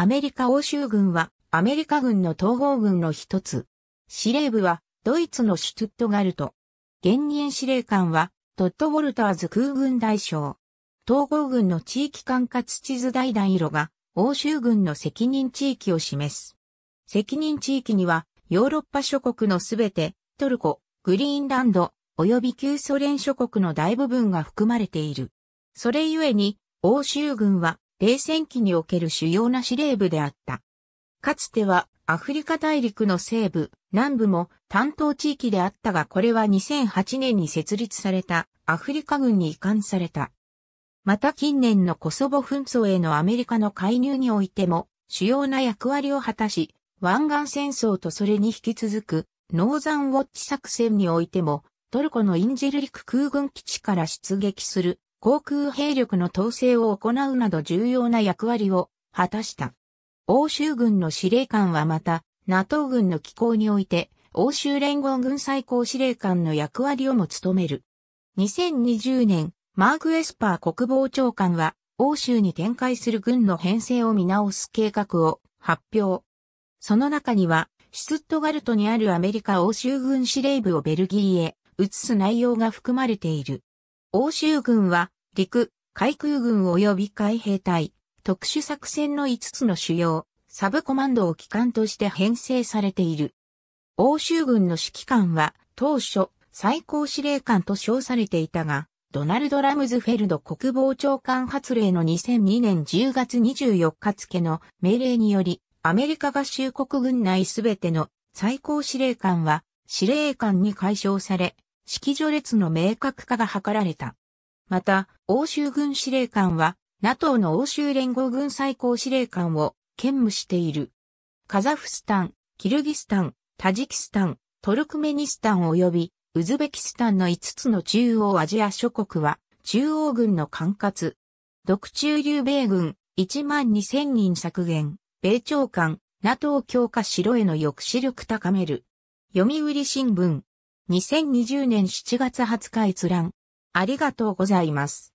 アメリカ欧州軍はアメリカ軍の統合軍の一つ。司令部はドイツのシュトゥットガルト。現任司令官はトットウォルターズ空軍大将。統合軍の地域管轄地図大団色が欧州軍の責任地域を示す。責任地域にはヨーロッパ諸国のすべてトルコ、グリーンランド、及び旧ソ連諸国の大部分が含まれている。それゆえに、欧州軍は冷戦期における主要な司令部であった。かつてはアフリカ大陸の西部、南部も担当地域であったがこれは2008年に設立されたアフリカ軍に移管された。また近年のコソボ紛争へのアメリカの介入においても主要な役割を果たし、湾岸戦争とそれに引き続くノーザンウォッチ作戦においてもトルコのインジェル陸空軍基地から出撃する航空兵力の統制を行うなど重要な役割を果たした。欧州軍の司令官はまた、NATO 軍の機構において、欧州連合軍最高司令官の役割をも務める。2020年、マーク・エスパー国防長官は、欧州に展開する軍の編成を見直す計画を発表。その中には、シュツットガルトにあるアメリカ欧州軍司令部をベルギーへ移す内容が含まれている。欧州軍は陸、海空軍及び海兵隊、特殊作戦の5つの主要、サブコマンドを機関として編成されている。欧州軍の指揮官は、当初、最高司令官と称されていたが、ドナルド・ラムズフェルド国防長官発令の2002年10月24日付の命令により、アメリカ合衆国軍内すべての最高司令官は司令官に解消され、指揮序列の明確化が図られた。また、欧州軍司令官は、NATO の欧州連合軍最高司令官を兼務している。カザフスタン、キルギスタン、タジキスタン、トルクメニスタン及び、ウズベキスタンの5つの中央アジア諸国は、中央軍の管轄。独中流米軍、1万2000人削減、米朝間、NATO 強化城への抑止力高める。読売新聞、2020年7月20日閲覧。ありがとうございます。